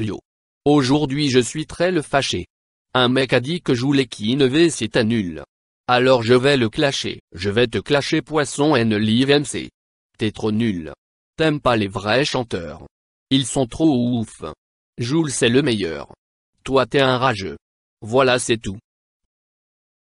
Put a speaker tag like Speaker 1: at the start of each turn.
Speaker 1: Yo. Aujourd'hui je suis très le fâché. Un mec a dit que Joule qui ne c'est nul. Alors je vais le clasher, je vais te clasher poisson ne live MC. T'es trop nul. T'aimes pas les vrais chanteurs. Ils sont trop ouf. Joule c'est le meilleur. Toi t'es un rageux. Voilà c'est tout.